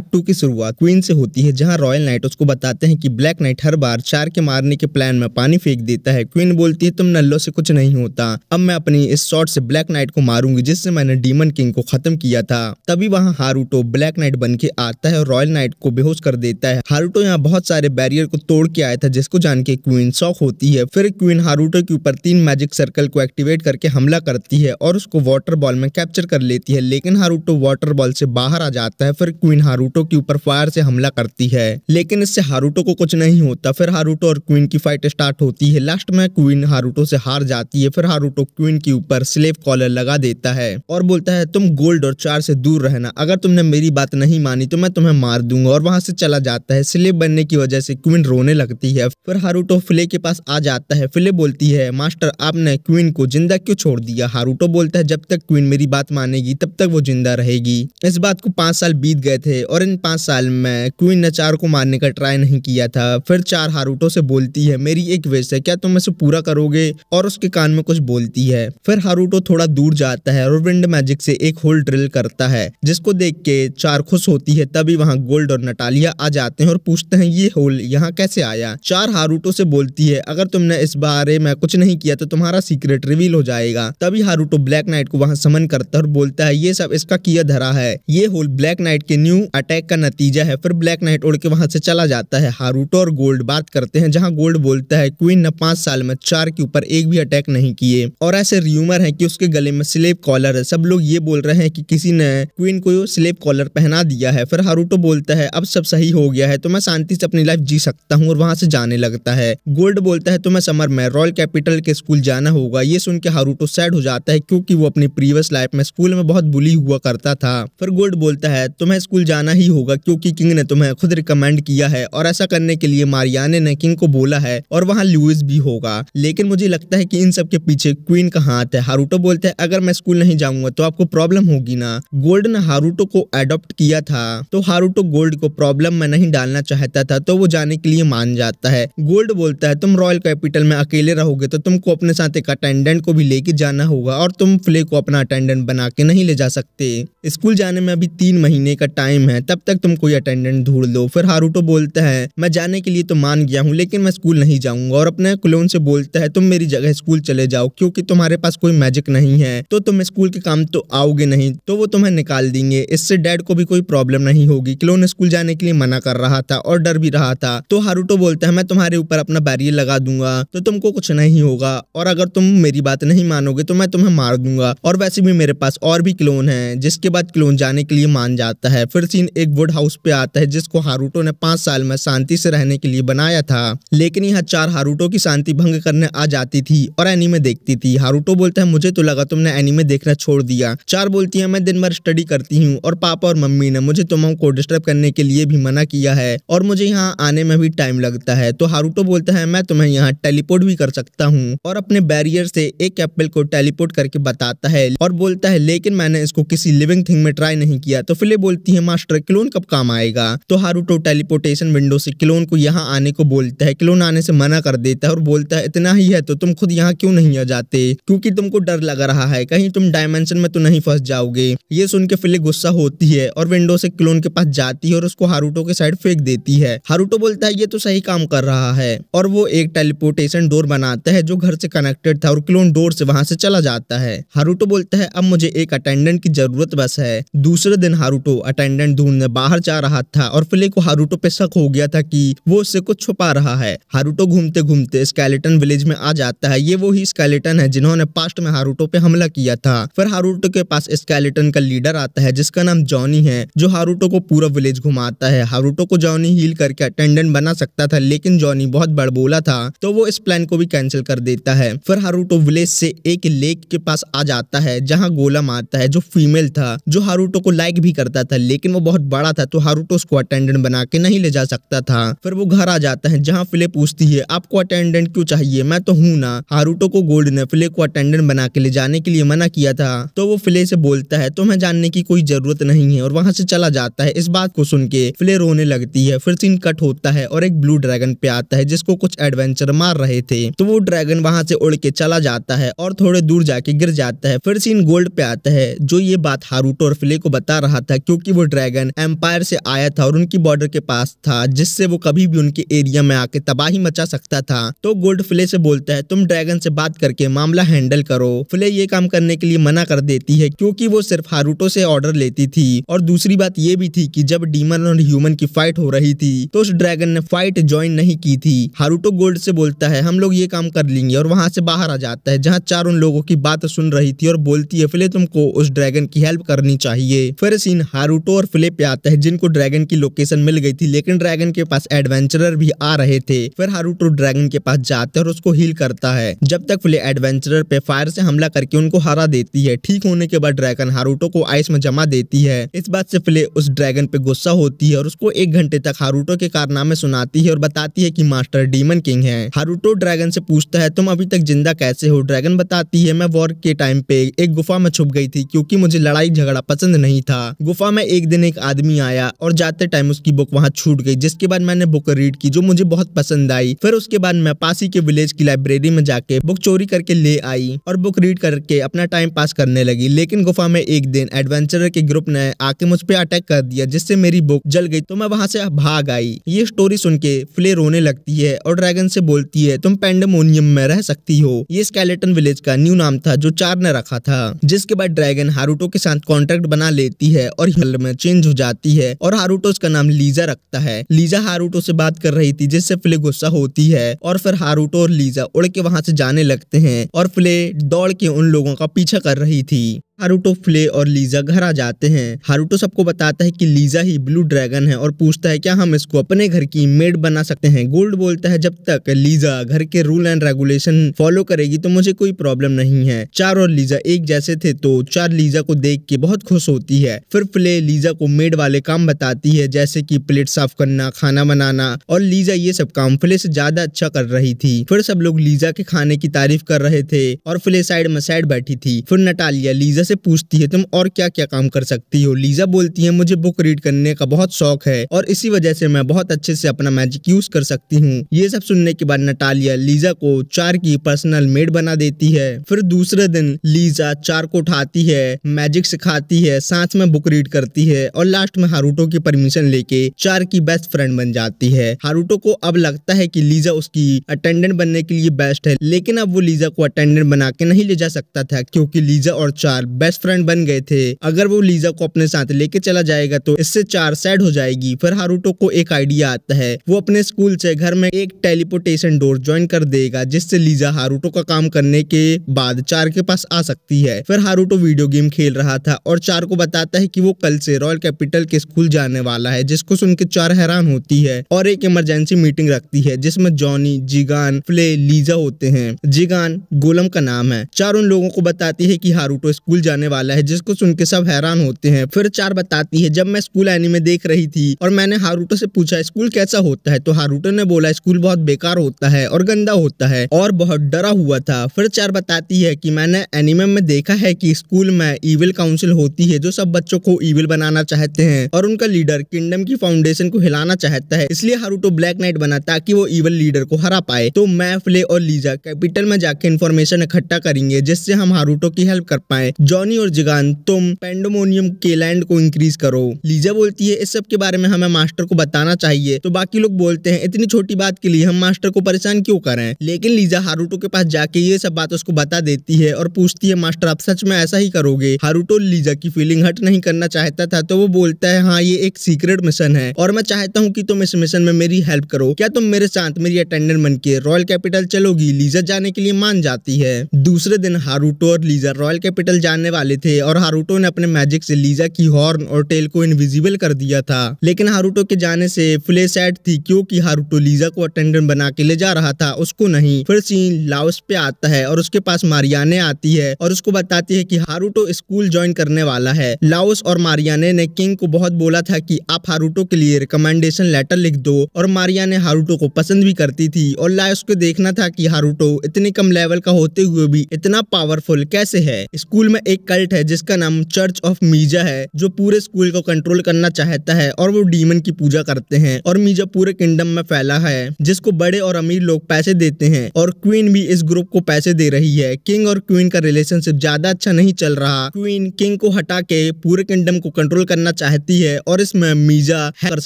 part two की शुरुआत queen से होती है जहां रॉयल नाइट उसको बताते हैं कि ब्लैक नाइट हर बार चार के मारने के प्लान में पानी फेंक देता है क्वीन बोलती है तुम नल्लो से कुछ नहीं होता अब मैं अपनी इस शॉट से ब्लैक नाइट को मारूंगी जिससे मैंने डीमन किंग को खत्म किया था तभी वहाँ हारूटो ब्लैक नाइट बन के आता है और रॉयल नाइट को बेहोश कर देता है हारूटो यहाँ बहुत सारे बैरियर को तोड़ के आया था जिसको जान के क्वीन शौक होती है फिर क्वीन हारूटो के ऊपर तीन मैजिक सर्कल को एक्टिवेट करके हमला करती है और उसको वाटर बॉल में कैप्चर कर लेती है लेकिन हारूटो वाटर बॉल से बाहर आ जाता है फिर क्वीन हारूटो हारूटो के ऊपर फायर से हमला करती है लेकिन इससे हारूटो को कुछ नहीं होता फिर हारूटो और क्वीन की फाइट स्टार्ट होती है लास्ट में क्वीन हारूटो से हार जाती है फिर हारूटो क्वीन के ऊपर स्लेव कॉलर लगा देता है और बोलता है तुम गोल्ड और चार से दूर रहना अगर तुमने मेरी बात नहीं मानी तो मैं तुम्हें मार दूंगा और वहां से चला जाता है स्लेव बनने की वजह से क्वीन रोने लगती है फिर हारूटो फिले के पास आ जाता है फिले बोलती है मास्टर आपने क्वीन को जिंदा क्यों छोड़ दिया हारूटो बोलता है जब तक क्वीन मेरी बात मानेगी तब तक वो जिंदा रहेगी इस बात को पांच साल बीत गए थे और इन पाँच साल में क्वीन ने चार को मारने का ट्राई नहीं किया था फिर चार हारूटो से बोलती है मेरी एक विश है क्या तुम इसे पूरा करोगे और उसके कान में कुछ बोलती है फिर हारूटो थोड़ा दूर जाता है और विंड मैजिक से एक होल ड्रिल करता है जिसको देख के चार खुश होती है तभी वहाँ गोल्ड और नटालिया आ जाते हैं और पूछते हैं ये होल यहाँ कैसे आया चार हारूटो से बोलती है अगर तुमने इस बारे में कुछ नहीं किया तो तुम्हारा सीक्रेट रिवील हो जाएगा तभी हारूटो ब्लैक नाइट को वहाँ समन करता है और बोलता है ये सब इसका किया धरा है ये होल ब्लैक नाइट के न्यू अटैक का नतीजा है फिर ब्लैक नाइट उड़ के वहां से चला जाता है हारूटो और गोल्ड बात करते हैं जहां गोल्ड बोलता है क्वीन ने पांच साल में चार के ऊपर एक भी अटैक नहीं किए और ऐसे र्यूमर है कि उसके गले में स्लेब कॉलर है सब लोग ये बोल रहे हैं कि किसी ने क्वीन को स्लेब कॉलर पहना दिया है फिर हारूटो बोलता है अब सब सही हो गया है तो मैं शांति से अपनी लाइफ जी सकता हूँ और वहां से जाने लगता है गोल्ड बोलता है तो मैं समर में रॉयल कैपिटल के स्कूल जाना होगा ये सुन के हारूटो सैड हो जाता है क्योंकि वो अपनी प्रीवियस लाइफ में स्कूल में बहुत बुली हुआ करता था फिर गोल्ड बोलता है तुम्हें तो स्कूल जाना करना ही होगा क्योंकि किंग ने तुम्हें खुद रिकमेंड किया है और ऐसा करने के लिए मारियाने ने किंग को बोला है और वहाँ लुइस भी होगा लेकिन मुझे लगता है कि इन सब के पीछे क्वीन का हाथ है हारूटो बोलते हैं अगर मैं स्कूल नहीं जाऊंगा तो आपको प्रॉब्लम होगी ना गोल्ड ने हारूटो को एडोप्ट किया था तो हारूटो गोल्ड को प्रॉब्लम में नहीं डालना चाहता था तो वो जाने के लिए मान जाता है गोल्ड बोलता है तुम रॉयल कैपिटल में अकेले रहोगे तो तुमको अपने साथ एक अटेंडेंट को भी लेके जाना होगा और तुम फ्ले को अपना अटेंडेंट बना के नहीं ले जा सकते स्कूल जाने में अभी तीन महीने का टाइम है हैं तब तक तुम कोई अटेंडेंट ढूंढ लो फिर हारूटो बोलता है मैं जाने के लिए तो मान गया हूँ लेकिन मैं स्कूल नहीं जाऊंगा और अपने क्लोन से बोलता है तुम मेरी जगह स्कूल चले जाओ क्योंकि तुम्हारे पास कोई मैजिक नहीं है तो तुम स्कूल के काम तो आओगे नहीं तो वो तुम्हें निकाल देंगे इससे डैड को भी कोई प्रॉब्लम नहीं होगी क्लोन स्कूल जाने के लिए मना कर रहा था और डर भी रहा था तो हारूटो बोलता है मैं तुम्हारे ऊपर अपना बैरियर लगा दूंगा तो तुमको कुछ नहीं होगा और अगर तुम मेरी बात नहीं मानोगे तो मैं तुम्हें मार दूंगा और वैसे भी मेरे पास और भी क्लोन है जिसके बाद क्लोन जाने के लिए मान जाता है फिर सीन एक वुड हाउस पे आता है जिसको हारूटो ने पांच साल में शांति से रहने के लिए बनाया था लेकिन यहाँ चार हारूटो की शांति भंग करने आ जाती थी और एनीमे देखती थी हारूटो बोलते हैं मुझे तो लगा तुमने एनीमे देखना छोड़ दिया चार बोलती है मैं दिन भर स्टडी करती हूँ और पापा और मम्मी ने मुझे तुम को डिस्टर्ब करने के लिए भी मना किया है और मुझे यहाँ आने में भी टाइम लगता है तो हारूटो बोलते हैं मैं तुम्हें यहाँ टेलीपोर्ट भी कर सकता हूँ और अपने बैरियर से एक एप्पल को टेलीपोर्ट करके बताता है और बोलता है लेकिन मैंने इसको किसी लिविंग थिंग में ट्राई नहीं किया तो फिले बोलती है मास्टर है क्लोन कब काम आएगा तो हारूटो टेलीपोर्टेशन विंडो से क्लोन को यहाँ आने को बोलता है क्लोन आने से मना कर देता है और बोलता है इतना ही है तो तुम खुद यहाँ क्यों नहीं आ जाते क्योंकि तुमको डर लग रहा है कहीं तुम डायमेंशन में तो नहीं फंस जाओगे ये सुन के फिले गुस्सा होती है और विंडो से क्लोन के पास जाती है और उसको हारूटो के साइड फेंक देती है हारूटो बोलता है ये तो सही काम कर रहा है और वो एक टेलीपोर्टेशन डोर बनाता है जो घर से कनेक्टेड था और क्लोन डोर से वहां से चला जाता है हारूटो बोलता है अब मुझे एक अटेंडेंट की जरूरत बस है दूसरे दिन हारूटो अटेंडेंट ढूंढ ढूंढने बाहर जा रहा था और फिले को हारूटो पे शक हो गया था कि वो उससे कुछ छुपा रहा है हारूटो घूमते घूमते स्केलेटन विलेज में आ जाता है ये वो ही स्केलेटन है जिन्होंने पास्ट में हारूटो पे हमला किया था फिर हारूटो के पास स्केलेटन का लीडर आता है जिसका नाम जॉनी है जो हारूटो को पूरा विलेज घुमाता है हारूटो को जॉनी हील करके अटेंडेंट बना सकता था लेकिन जॉनी बहुत बड़बोला था तो वो इस प्लान को भी कैंसिल कर देता है फिर हारूटो विलेज से एक लेक के पास आ जाता है जहाँ गोला मारता है जो फीमेल था जो हारूटो को लाइक भी करता था लेकिन वो बहुत बहुत बड़ा था तो हारूटो उसको अटेंडेंट बना के नहीं ले जा सकता था फिर वो घर आ जाता है जहाँ फिले पूछती है आपको अटेंडेंट क्यों चाहिए मैं तो हूँ ना हारूटो को गोल्ड ने फिले को अटेंडेंट बना के ले जाने के लिए मना किया था तो वो फिले से बोलता है तुम्हें जानने की कोई जरूरत नहीं है और वहाँ से चला जाता है इस बात को सुन के फिले रोने लगती है फिर सीन कट होता है और एक ब्लू ड्रैगन पे आता है जिसको कुछ एडवेंचर मार रहे थे तो वो ड्रैगन वहाँ से उड़ के चला जाता है और थोड़े दूर जाके गिर जाता है फिर सीन गोल्ड पे आता है जो ये बात हारूटो और फिले को बता रहा था क्योंकि वो ड्रैगन एम्पायर से आया था और उनकी बॉर्डर के पास था जिससे वो कभी भी उनके एरिया में आके तबाही मचा सकता था तो गोल्ड फ्ले से बोलता है तुम ड्रैगन से बात करके मामला हैंडल करो फ्ले ये काम करने के लिए मना कर देती है क्योंकि वो सिर्फ हारूटो से ऑर्डर लेती थी और दूसरी बात ये भी थी कि जब डीमन और ह्यूमन की फाइट हो रही थी तो उस ड्रैगन ने फाइट ज्वाइन नहीं की थी हारूटो गोल्ड से बोलता है हम लोग ये काम कर लेंगे और वहां से बाहर आ जाता है जहाँ चार उन लोगों की बात सुन रही थी और बोलती है फ्ले तुमको उस ड्रैगन की हेल्प करनी चाहिए फिर सीन हारूटो और फ्ले किले पे आता है जिनको ड्रैगन की लोकेशन मिल गई थी लेकिन ड्रैगन के पास एडवेंचरर भी आ रहे थे फिर हारूटो ड्रैगन के पास जाते है और उसको हील करता है जब तक फिले एडवेंचरर पे फायर से हमला करके उनको हरा देती है ठीक होने के बाद ड्रैगन हारूटो को आइस में जमा देती है इस बात से फिले उस ड्रैगन पे गुस्सा होती है और उसको एक घंटे तक हारूटो के कारनामे सुनाती है और बताती है की मास्टर डीमन किंग है हारूटो ड्रैगन से पूछता है तुम अभी तक जिंदा कैसे हो ड्रैगन बताती है मैं वॉर के टाइम पे एक गुफा में छुप गई थी क्यूँकी मुझे लड़ाई झगड़ा पसंद नहीं था गुफा में एक दिन एक आदमी आया और जाते टाइम उसकी बुक वहाँ छूट गई जिसके बाद मैंने बुक रीड की जो मुझे बहुत पसंद आई फिर उसके बाद मैं पासी के विलेज की लाइब्रेरी में जाके बुक चोरी करके ले आई और बुक रीड करके अपना टाइम पास करने लगी लेकिन गुफा में एक दिन एडवेंचर के ग्रुप ने आके मुझ पर अटैक कर दिया जिससे मेरी बुक जल गई तो मैं वहाँ से भाग आई ये स्टोरी सुन के फ्ले रोने लगती है और ड्रैगन से बोलती है तुम पेंडेमोनियम में रह सकती हो ये स्केलेटन विलेज का न्यू नाम था जो चार ने रखा था जिसके बाद ड्रैगन हारूटो के साथ कॉन्ट्रैक्ट बना लेती है और हिल में चेंज हो जाती है और हारूटो उसका नाम लीजा रखता है लीजा हारूटो से बात कर रही थी जिससे फ्ले गुस्सा होती है और फिर हारूटो और लीजा उड़ के वहां से जाने लगते हैं और फ्ले दौड़ के उन लोगों का पीछा कर रही थी हारूटो फ्ले और लीजा घर आ जाते हैं हारूटो सबको बताता है कि लीजा ही ब्लू ड्रैगन है और पूछता है क्या हम इसको अपने घर की मेड बना सकते हैं गोल्ड बोलता है जब तक लीजा घर के रूल एंड रेगुलेशन फॉलो करेगी तो मुझे कोई प्रॉब्लम नहीं है चार और लीजा एक जैसे थे तो चार लीजा को देख के बहुत खुश होती है फिर फ्ले लीजा को मेड वाले काम बताती है जैसे की प्लेट साफ करना खाना बनाना और लीजा ये सब काम फ्ले से ज्यादा अच्छा कर रही थी फिर सब लोग लीजा के खाने की तारीफ कर रहे थे और फ्ले साइड में साइड बैठी थी फिर नटालिया लीजा से पूछती है तुम और क्या क्या काम कर सकती हो लीजा बोलती है मुझे बुक रीड करने का बहुत शौक है और इसी वजह से मैं बहुत अच्छे से अपना मैजिक यूज कर सकती हूँ ये सब सुनने के बाद नटालिया लीजा को चार की पर्सनल मेड बना देती है फिर दूसरे दिन लीजा चार को उठाती है मैजिक सिखाती है साथ में बुक रीड करती है और लास्ट में हारूटो की परमिशन लेके चार की बेस्ट फ्रेंड बन जाती है हारूटो को अब लगता है की लीजा उसकी अटेंडेंट बनने के लिए बेस्ट है लेकिन अब वो लीजा को अटेंडेंट बना के नहीं ले जा सकता था क्योंकि लीजा और चार बेस्ट फ्रेंड बन गए थे अगर वो लीजा को अपने साथ लेके चला जाएगा तो इससे चार सैड हो जाएगी फिर हारूटो को एक आइडिया आता है वो अपने स्कूल से घर में एक टेलीपोटेशन डोर ज्वाइन कर देगा जिससे लीजा हारूटो का काम करने के बाद चार के पास आ सकती है फिर हारूटो वीडियो गेम खेल रहा था और चार को बताता है की वो कल से रॉयल कैपिटल के स्कूल जाने वाला है जिसको सुन के चार हैरान होती है और एक इमरजेंसी मीटिंग रखती है जिसमे जॉनी जिगान फ्ले लीजा होते हैं जिगान गोलम का नाम है चार उन लोगों को बताती है की हारूटो स्कूल जाने वाला है जिसको सुन के सब हैरान होते हैं फिर चार बताती है जब मैं स्कूल एनिमे देख रही थी और मैंने हारूटो से पूछा स्कूल कैसा होता है तो हारूटो ने बोला स्कूल बहुत बेकार होता है और गंदा होता है और बहुत डरा हुआ था फिर चार बताती है की मैंने एनिमे में देखा है की स्कूल में इविल काउंसिल होती है जो सब बच्चों को इविल बनाना चाहते हैं और उनका लीडर किंगडम की फाउंडेशन को हिलाना चाहता है इसलिए हारूटो ब्लैक नाइट बना ताकि वो इविल लीडर को हरा पाए तो मैं फ्ले और लीजा कैपिटल में जाके इन्फॉर्मेशन इकट्ठा करेंगे जिससे हम हारूटो की हेल्प कर पाए जॉनी और जिगान तुम पेंडोमोनियम के लैंड को इंक्रीज करो लीजा बोलती है इस सब के बारे में हमें मास्टर को बताना चाहिए तो बाकी लोग बोलते हैं इतनी छोटी बात के लिए हम मास्टर को परेशान क्यों करें लेकिन लीजा हारूटो के पास जाके ये सब बात उसको बता देती है और पूछती है मास्टर आप सच में ऐसा ही करोगे हारूटो लीजा की फीलिंग हट नहीं करना चाहता था तो वो बोलता है हाँ ये एक सीक्रेट मिशन है और मैं चाहता हूँ की तुम इस मिशन में मेरी हेल्प करो क्या तुम मेरे साथ मेरी अटेंडेंट बन के रॉयल कैपिटल चलोगी लीजा जाने के लिए मान जाती है दूसरे दिन हारूटो और लीजा रॉयल कैपिटल जाने जानने वाले थे और हारूटो ने अपने मैजिक से लीजा की हॉर्न और टेल को इनविजिबल कर दिया था लेकिन हारूटो के जाने से फुले सैड थी क्योंकि हारूटो लीजा को अटेंडेंट बना के ले जा रहा था उसको नहीं फिर सीन लाउस पे आता है और उसके पास मारियाने आती है और उसको बताती है की हारूटो स्कूल ज्वाइन करने वाला है लाउस और मारियाने ने किंग को बहुत बोला था की आप हारूटो के लिए रिकमेंडेशन लेटर लिख दो और मारियाने हारूटो को पसंद भी करती थी और लाउस को देखना था की हारूटो इतने कम लेवल का होते हुए भी इतना पावरफुल कैसे है स्कूल में एक कल्ट है जिसका नाम चर्च ऑफ मीजा है जो पूरे स्कूल को कंट्रोल करना चाहता है और वो डीमन की पूजा करते हैं और मीजा पूरे किंगडम में फैला है जिसको बड़े और अमीर लोग पैसे देते हैं और क्वीन भी इस ग्रुप को पैसे दे रही है किंग और क्वीन का रिलेशनशिप ज्यादा अच्छा नहीं चल रहा क्वीन किंग को हटा के पूरे किंगडम को कंट्रोल करना चाहती है और इसमें मीजा कर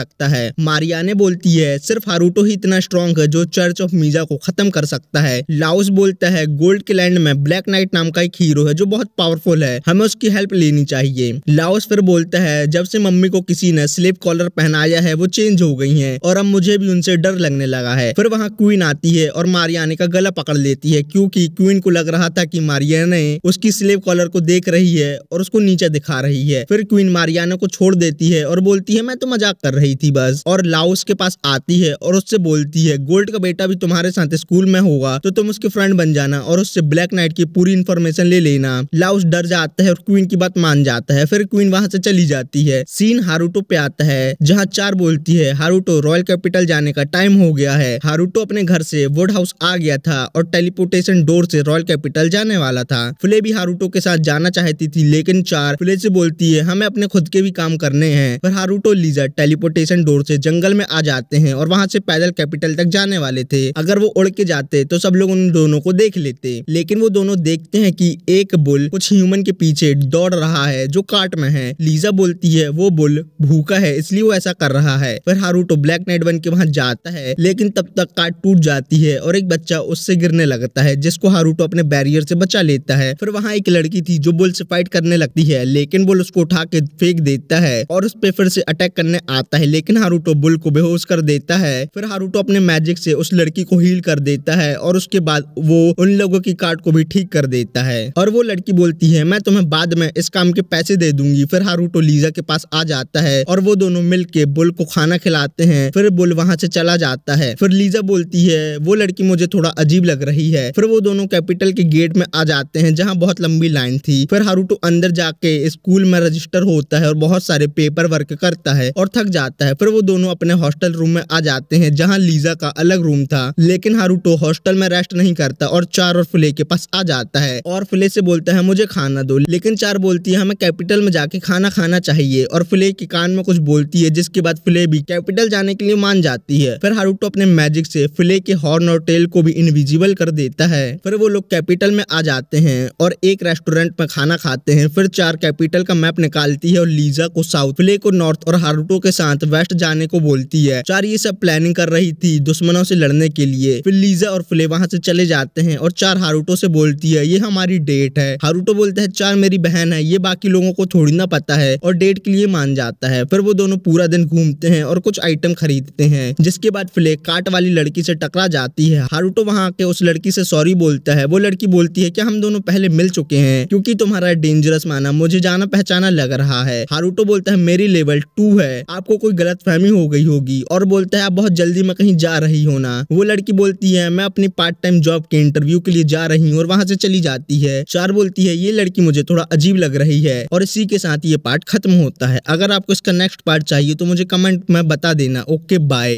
सकता है मारियाने बोलती है सिर्फ हारूटो ही इतना स्ट्रॉन्ग है जो चर्च ऑफ मीजा को खत्म कर सकता है लाउस बोलता है गोल्ड के लैंड में ब्लैक नाइट नाम का एक हीरो है जो बहुत पावरफुल हेल्पफुल है हमें उसकी हेल्प लेनी चाहिए लाउस फिर बोलता है जब से मम्मी को किसी ने स्लिप कॉलर पहनाया है वो चेंज हो गई है और अब मुझे भी उनसे डर लगने लगा है फिर वहाँ क्वीन आती है और मारियाने का गला पकड़ लेती है क्यूँकी क्वीन को लग रहा था की मारियाने उसकी स्लिप कॉलर को देख रही है और उसको नीचे दिखा रही है फिर क्वीन मारियाना को छोड़ देती है और बोलती है मैं तो मजाक कर रही थी बस और लाउस के पास आती है और उससे बोलती है गोल्ड का बेटा भी तुम्हारे साथ स्कूल में होगा तो तुम उसके फ्रेंड बन जाना और उससे ब्लैक नाइट की पूरी इन्फॉर्मेशन ले लेना लाउस डर डर जाता है और क्वीन की बात मान जाता है फिर क्वीन वहां से चली जाती है सीन हारूटो पे आता है जहाँ चार बोलती है हारूटो रॉयल कैपिटल जाने का टाइम हो गया है हारूटो अपने घर से वुड हाउस आ गया था और टेलीपोर्टेशन डोर से रॉयल कैपिटल जाने वाला था फुले भी हारूटो के साथ जाना चाहती थी लेकिन चार फुले से बोलती है हमें अपने खुद के भी काम करने हैं पर हारूटो लीजर टेलीपोर्टेशन डोर से जंगल में आ जाते हैं और वहां से पैदल कैपिटल तक जाने वाले थे अगर वो उड़ के जाते तो सब लोग उन दोनों को देख लेते लेकिन वो दोनों देखते हैं कि एक बुल कुछ ह्यूमन ह्यूमन के पीछे दौड़ रहा है जो काट में है लीजा बोलती है वो बुल भूखा है इसलिए वो ऐसा कर रहा है फिर हारूटो ब्लैक नाइट बन के वहां जाता है लेकिन तब तक काट टूट जाती है और एक बच्चा उससे गिरने लगता है जिसको हारूटो अपने बैरियर से बचा लेता है फिर वहाँ एक लड़की थी जो बुल से फाइट करने लगती है लेकिन बुल उसको उठा के फेंक देता है और उस पे फिर से अटैक करने आता है लेकिन हारूटो बुल को बेहोश कर देता है फिर हारूटो अपने मैजिक से उस लड़की को हील कर देता है और उसके बाद वो उन लोगों की कार्ड को भी ठीक कर देता है और वो लड़की बोलती है है मैं तुम्हें बाद में इस काम के पैसे दे दूंगी फिर हारूटो लीजा के पास आ जाता है और वो दोनों मिल के बुल को खाना खिलाते हैं फिर बुल वहाँ से चला जाता है फिर लीजा बोलती है वो लड़की मुझे थोड़ा अजीब लग रही है फिर वो दोनों कैपिटल के गेट में आ जाते हैं जहाँ बहुत लंबी लाइन थी फिर हारूटो अंदर जाके स्कूल में रजिस्टर होता है और बहुत सारे पेपर वर्क करता है और थक जाता है फिर वो दोनों अपने हॉस्टल रूम में आ जाते हैं जहाँ लीजा का अलग रूम था लेकिन हारूटो हॉस्टल में रेस्ट नहीं करता और चार और फुले के पास आ जाता है और फुले से बोलता है मुझे खाना खाना दो लेकिन चार बोलती है हमें कैपिटल में जाके खाना खाना चाहिए और फिले के कान में कुछ बोलती है जिसके बाद फिले भी कैपिटल जाने के लिए मान जाती है फिर हारूटो अपने मैजिक से फिले के हॉर्न और टेल को भी इनविजिबल कर देता है फिर वो लोग कैपिटल में आ जाते हैं और एक रेस्टोरेंट में खाना खाते हैं फिर चार कैपिटल का मैप निकालती है और लीजा को साउथ फिले को नॉर्थ और हारूटो के साथ वेस्ट जाने को बोलती है चार ये सब प्लानिंग कर रही थी दुश्मनों से लड़ने के लिए फिर लीजा और फिले वहां से चले जाते हैं और चार हारूटो से बोलती है ये हमारी डेट है हारूटो बोलते पहचान मेरी बहन है ये बाकी लोगों को थोड़ी ना पता है और डेट के लिए मान जाता है फिर वो दोनों पूरा दिन घूमते हैं और कुछ आइटम खरीदते हैं जिसके बाद फ्लेक कार्ट वाली लड़की से टकरा जाती है हारूटो वहाँ आके उस लड़की से सॉरी बोलता है वो लड़की बोलती है की हम दोनों पहले मिल चुके हैं क्यूँकी तुम्हारा डेंजरस माना मुझे जाना पहचाना लग रहा है हारूटो बोलता है मेरी लेवल टू है आपको कोई गलत फहमी हो गई होगी और बोलता है आप बहुत जल्दी में कहीं जा रही हो ना वो लड़की बोलती है मैं अपनी पार्ट टाइम जॉब के इंटरव्यू के लिए जा रही हूँ और वहाँ से चली जाती है चार बोलती है ये लड़की मुझे थोड़ा अजीब लग रही है और इसी के साथ ये पार्ट खत्म होता है अगर आपको इसका नेक्स्ट पार्ट चाहिए तो मुझे कमेंट में बता देना ओके बाय